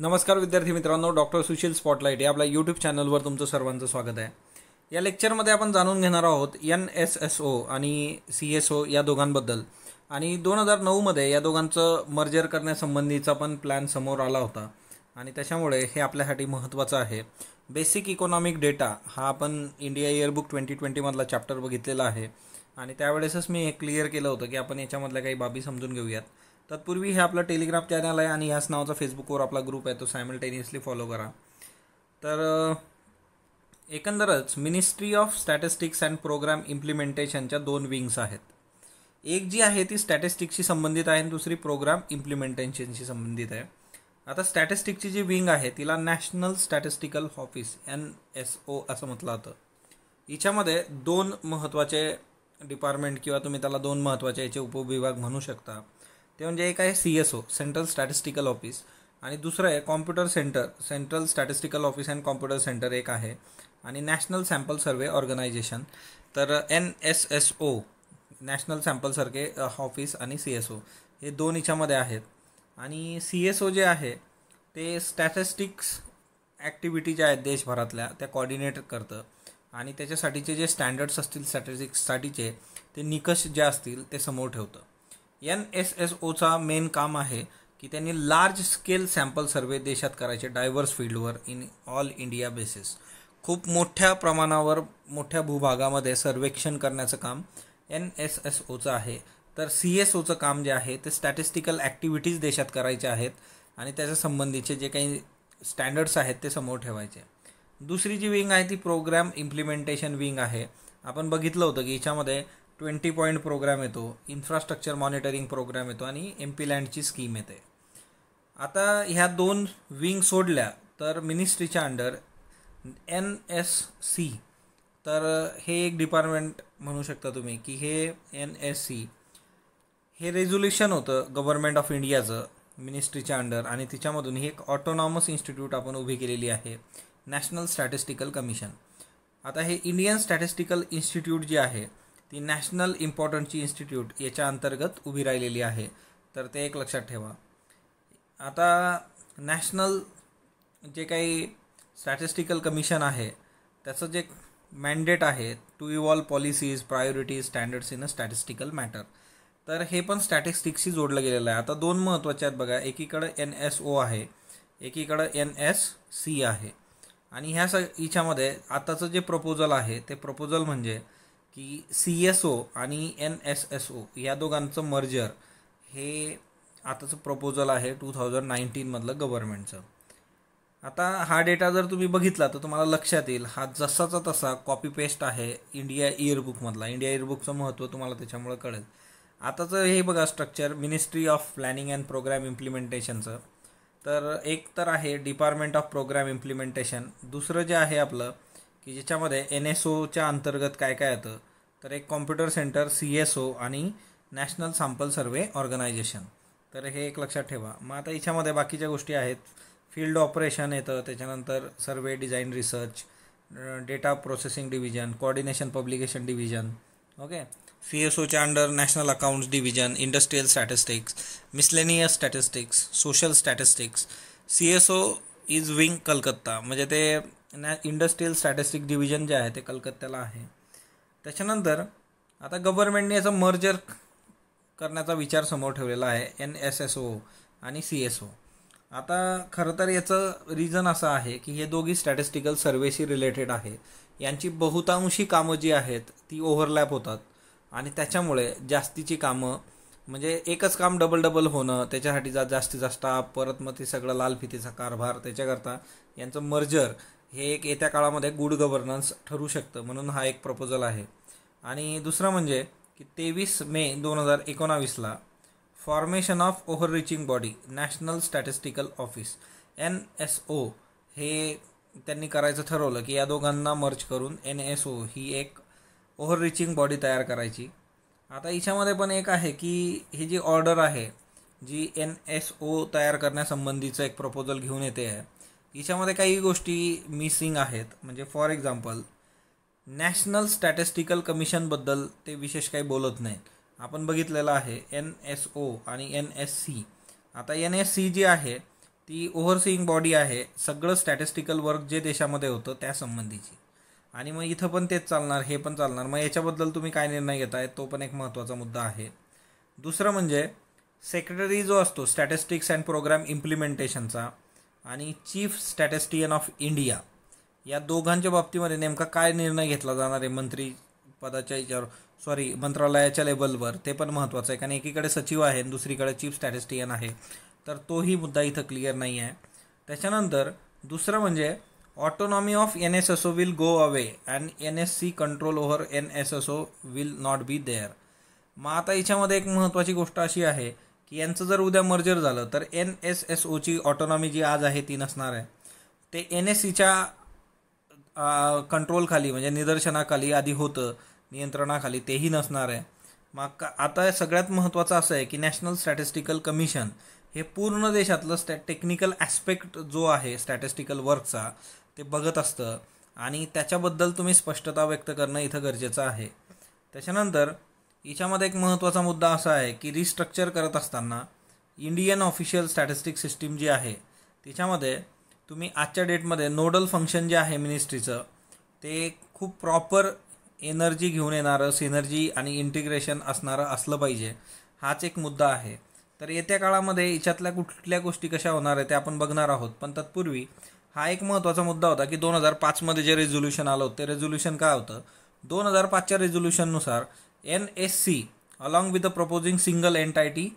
नमस्कार विद्यार्थी मित्रांनो डॉक्टर सुशील स्पॉटलाईट या आपल्या यूट्यूब चॅनलवर तुमचं सर्वांचं स्वागत आहे या लेक्चरमध्ये आपण जाणून घेणार आहोत एन एस एस ओ आणि सी एस ओ या दोघांबद्दल आणि दोन हजार नऊमध्ये या दोघांचं मर्जर करण्यासंबंधीचा पण प्लॅन समोर आला होता आणि त्याच्यामुळे हे आपल्यासाठी महत्त्वाचं आहे बेसिक इकॉनॉमिक डेटा हा आपण इंडिया इयरबुक ट्वेंटी ट्वेंटीमधला चॅप्टर बघितलेला आहे आणि त्यावेळेसच मी हे क्लिअर केलं होतं की आपण याच्यामधल्या काही बाबी समजून घेऊयात तत्पूर्वी हे आपलं टेलिग्राम चॅनल आहे आणि ह्याच नावाचा फेसबुकवर आपला ग्रुप आहे तो सायमल्टेनियसली फॉलो करा तर एकंदरच ministry of statistics and programme इम्प्लिमेंटेशनच्या दोन विंग्स आहेत एक जी आहे ती स्टॅटिस्टिक्सशी संबंधित आहे आणि दुसरी प्रोग्राम इम्प्लिमेंटेशनशी संबंधित आहे आता स्टॅटिस्टिकची जी विंग आहे तिला national statistical office N S O असं म्हटलं जातं हिच्यामध्ये दोन महत्त्वाचे डिपार्टमेंट किंवा तुम्ही त्याला दोन महत्त्वाचे याचे उपविभाग म्हणू शकता ते म्हणजे एक आहे C S O central statistical office आणि दुसरं आहे computer centre central statistical office and computer centre एक आहे आणि नॅशनल सॅम्पल सर्वे ऑर्गनायझेशन तर N S S O national sample survey office आणि सी एस ओ हे दोन हिच्यामध्ये आहेत आणि सी एस ओ जे आहे ते स्टॅटिस्टिक्स ॲक्टिव्हिटी ज्या आहेत देशभरातल्या त्या कॉर्डिनेट करतं आणि त्याच्यासाठीचे जे स्टँडर्ड्स असतील स्टॅटिस्टिक्ससाठीचे ते निकष जे असतील ते समोर ठेवतं एन एस एस ओचा मेन काम आहे की त्यांनी लार्ज स्केल सॅम्पल सर्वे देशात करायचे डायव्हर्स फील्डवर इन ऑल इंडिया बेसिस खूप मोठ्या प्रमाणावर मोठ्या भूभागामध्ये सर्वेक्षण करण्याचं काम एन एस एस ओचं आहे तर सी एस ओचं काम जे आहे ते स्टॅटिस्टिकल ॲक्टिव्हिटीज देशात करायचे आहेत आणि त्याच्या संबंधीचे जे काही स्टँडर्ड्स आहेत ते समोर ठेवायचे दुसरी जी विंग आहे ती प्रोग्रॅम इम्प्लिमेंटेशन विंग आहे आपण बघितलं होतं की याच्यामध्ये ट्वेंटी पॉईंट प्रोग्राम येतो इन्फ्रास्ट्रक्चर मॉनिटरिंग प्रोग्राम येतो आणि एम पी लँडची स्कीम येते आता ह्या दोन विंग सोडल्या तर मिनिस्ट्रीच्या अंडर एन एस सी तर हे एक डिपार्टमेंट म्हणू शकता तुम्ही की हे एन एस सी हे रेझोल्युशन होतं गव्हर्नमेंट ऑफ इंडियाचं मिनिस्ट्रीच्या अंडर आणि तिच्यामधून ही एक ऑटोनॉमस इन्स्टिट्यूट आपण उभी केलेली आहे नॅशनल स्टॅटिस्टिकल कमिशन आता हे इंडियन स्टॅटिस्टिकल इन्स्टिट्यूट जे आहे ती नॅशनल इम्पॉर्टंटची इन्स्टिट्यूट याच्या अंतर्गत उभी राहिलेली आहे तर ते एक लक्षात ठेवा आता नॅशनल जे काही स्टॅटिस्टिकल कमिशन आहे त्याचं जे मॅन्डेट आहे to evolve policies priorities standards in a statistical matter तर हे पण स्टॅटिस्टिक्सशी जोडलं गेलेलं आहे आता दोन महत्त्वाचे आहेत बघा एकीकडं एन एस ओ आहे एकीकडं एन एस सी आहे आणि ह्या स हिच्यामध्ये आताचं जे प्रपोजल आहे ते प्रपोजल म्हणजे की सी एस ओ आणि एन एस एस ओ या दोघांचं मर्जर हे आताचं प्रपोजल आहे टू थाउजंड नाईन्टीनमधलं गव्हर्नमेंटचं आता हा डेटा जर तुम्ही बघितला तर तुम्हाला लक्षात येईल हा जसाचा तसा कॉपी पेस्ट आहे इंडिया इयरबुकमधला इंडिया इयरबुकचं महत्त्व तुम्हाला त्याच्यामुळे कळेल आताचं हे बघा structure ministry of planning and programme इम्प्लिमेंटेशनचं तर एक तर आहे डिपार्टमेंट ऑफ प्रोग्रॅम इम्प्लिमेंटेशन दुसरं जे आहे आपलं की ज्याच्यामध्ये एन एस ओच्या अंतर्गत काय काय येतं तर एक computer centre C S O आणि नॅशनल सॅम्पल सर्वे ऑर्गनायझेशन तर हे एक लक्षात ठेवा मग आता याच्यामध्ये बाकीच्या गोष्टी आहेत फील्ड ऑपरेशन येतं त्याच्यानंतर survey design research data processing division coordination publication division okay C S ओच्या under national accounts division industrial statistics miscellaneous statistics social statistics C S O is wing Calcutta म्हणजे ते नॅ इंडस्ट्रीयल स्टॅटिस्टिक डिव्हिजन जे आहे ते कलकत्त्याला आहे त्याच्यानंतर आता गव्हर्नमेंटने याचं मर्जर करण्याचा विचार समोर ठेवलेला आहे एन एस एस ओ आणि सी एस ओ आता खरं तर याचं रिझन असं आहे की हे दोघी स्टॅटिस्टिकल सर्वेशी रिलेटेड आहे यांची बहुतांशी कामं जी आहेत ती ओव्हरलॅप होतात आणि त्याच्यामुळे जास्तीची कामं म्हणजे एकच काम डबल डबल होणं त्याच्यासाठी जा जास्त स्टाफ परत मग ते सगळं लाल फितीचा कारभार त्याच्याकरता यांचं मर्जर हे एक येत्या काळामध्ये गुड गव्हर्नन्स ठरू शकतं म्हणून हा एक प्रपोजल आहे आणि दुसरं म्हणजे की तेवीस मे दोन हजार एकोणावीसला formation of over reaching body national statistical office N S O हे त्यांनी करायचं ठरवलं की या दोघांना मर्च करून एन एस ओ ही एक ओव्हर रिचिंग बॉडी तयार करायची आता हिच्यामध्ये पण एक आहे की ही जी ऑर्डर आहे जी एन एस ओ तयार करण्यासंबंधीचं एक प्रपोजल घेऊन येते आहे हिच्यामध्ये काही गोष्टी मिसिंग आहेत म्हणजे फॉर एक्झाम्पल नॅशनल स्टॅटिस्टिकल कमिशनबद्दल ते विशेष काही बोलत नाहीत आपण बघितलेलं आहे एन एस ओ आणि एन एस सी आता एन एस सी जी आहे ती ओव्हरसिईंग बॉडी आहे सगळं स्टॅटिस्टिकल वर्क जे देशामध्ये होतं त्यासंबंधीची आणि मग इथं पण तेच चालणार हे पण चालणार मग याच्याबद्दल तुम्ही काय निर्णय घेताय तो पण एक महत्त्वाचा मुद्दा आहे दुसरं म्हणजे सेक्रेटरी जो असतो स्टॅटिस्टिक्स अँड प्रोग्राम इम्प्लिमेंटेशनचा आणि चीफ स्टॅटिस्टियन ऑफ इंडिया या दोघांच्या बाबतीमध्ये नेमका काय निर्णय घेतला जाणार आहे मंत्री पदाच्या याच्यावर सॉरी मंत्रालयाच्या लेवलवर ते पण महत्त्वाचं आहे कारण एकीकडे सचिव आहे दुसरीकडे चीफ स्टॅटिस्टियन आहे तर तोही मुद्दा इथं क्लिअर नाही आहे त्याच्यानंतर दुसरं म्हणजे autonomy of N S S O will go away and N S C control over N S S will not be there मग आता याच्यामध्ये एक महत्त्वाची गोष्ट अशी आहे की यांचं जर उद्या मर्जर झालं तर एन एस एस ओची ऑटोनॉमी जी आज आहे ती नसणार आहे ते एन एस सीच्या कंट्रोलखाली म्हणजे निदर्शनाखाली आधी होतं नियंत्रणाखाली तेही नसणार आहे मग आता सगळ्यात महत्त्वाचं असं आहे की नॅशनल स्टॅटिस्टिकल कमिशन हे पूर्ण देशातलं स्टॅ टेक्निकल ॲस्पेक्ट जो आहे स्टॅटिस्टिकल वर्कचा ते बघत असतं आणि त्याच्याबद्दल तुम्ही स्पष्टता व्यक्त करणं इथं गरजेचं आहे त्याच्यानंतर याच्यामध्ये एक महत्त्वाचा मुद्दा असा आहे की रिस्ट्रक्चर करत असताना इंडियन ऑफिशियल स्टॅटिस्टिक सिस्टीम जी आहे तिच्यामध्ये तुम्ही आजच्या डेटमध्ये नोडल फंक्शन जे आहे मिनिस्ट्रीचं ते खूप प्रॉपर एनर्जी घेऊन येणारं सिनर्जी आणि इंटिग्रेशन असणारं असलं पाहिजे हाच एक मुद्दा आहे तर येत्या काळामध्ये याच्यातल्या कुठल्या गोष्टी कशा होणार आहे ते आपण बघणार आहोत पण तत्पूर्वी हा एक महत्त्वाचा मुद्दा होता की दोन हजार पाचमध्ये जे रेझोल्युशन आलं होतं ते रेझोल्युशन काय होतं दोन हजार पाचच्या रेझोल्युशननुसार N S C along with the proposing single tier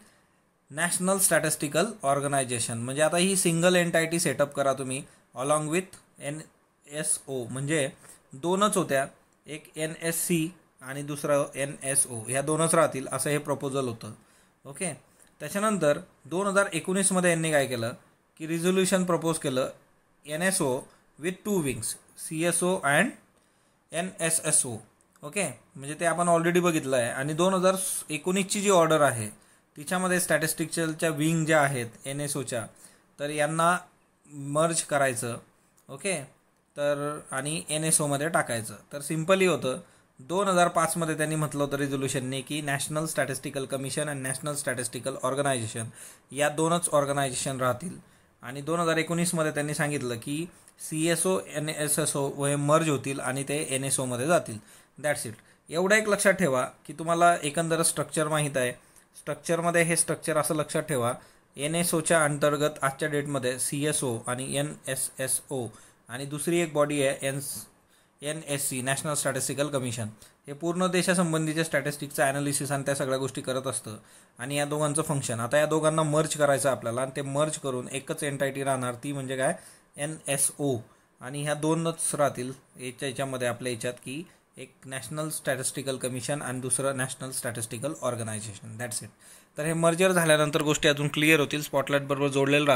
national statistical organisation म्हणजे आता ही सिंगल एन्टायटी सेटअप करा तुम्ही along with N S O म्हणजे दोनच होत्या एक एन एस सी आणि दुसरं एन एस ओ ह्या दोनच राहतील असं हे प्रपोजल होतं ओके त्याच्यानंतर दोन हजार एकोणीसमध्ये यांनी काय केलं की रिझोल्युशन प्रपोज केलं N S O with two wings C S O and N S S O okay म्हणजे ते आपण ऑलरेडी बघितलं आहे आणि दोन हजार एकोणीसची जी ऑर्डर आहे तिच्यामध्ये स्टॅटिस्टिकलच्या विंग ज्या आहेत एन एस ओच्या तर यांना मर्ज करायचं ओके तर आणि एन एस ओमध्ये टाकायचं तर सिम्पली होतं दोन हजार पाचमध्ये त्यांनी म्हटलं होतं रिझोल्युशनने की national statistical commission and national statistical organisation या दोनच ऑर्गनायझेशन राहतील आणि दोन हजार एकोणीसमध्ये त्यांनी सांगितलं की C S O N S S O हे मर्ज होतील आणि ते एन एस ओमध्ये जातील दॅट्स इट एवढं एक लक्षात ठेवा की तुम्हाला एकंदर स्ट्रक्चर माहीत आहे स्ट्रक्चरमध्ये हे स्ट्रक्चर असं लक्षात ठेवा एन एस ओच्या अंतर्गत आजच्या डेटमध्ये सी एस ओ आणि एन एस एस ओ आणि दुसरी एक बॉडी आहे N N S C national statistical commission हे पूर्ण देशासंबंधीच्या स्टॅटिस्टिकचं ॲनालिसिस आणि त्या सगळ्या गोष्टी करत असतं आणि या दोघांचं फंक्शन आता या दोघांना मर्ज करायचं आपल्याला आणि ते मर्ज करून एकच एंटायटी राहणार ती म्हणजे काय एन एस ओ आणि ह्या दोनच राहतील याच्या याच्यामध्ये आपल्या याच्यात की एक नॅशनल स्टॅटिस्टिकल कमिशन आणि दुसरं national statistical organisation that's it तर हे मर्जर झाल्यानंतर गोष्टी अजून क्लिअर होतील बरोबर जोडलेलं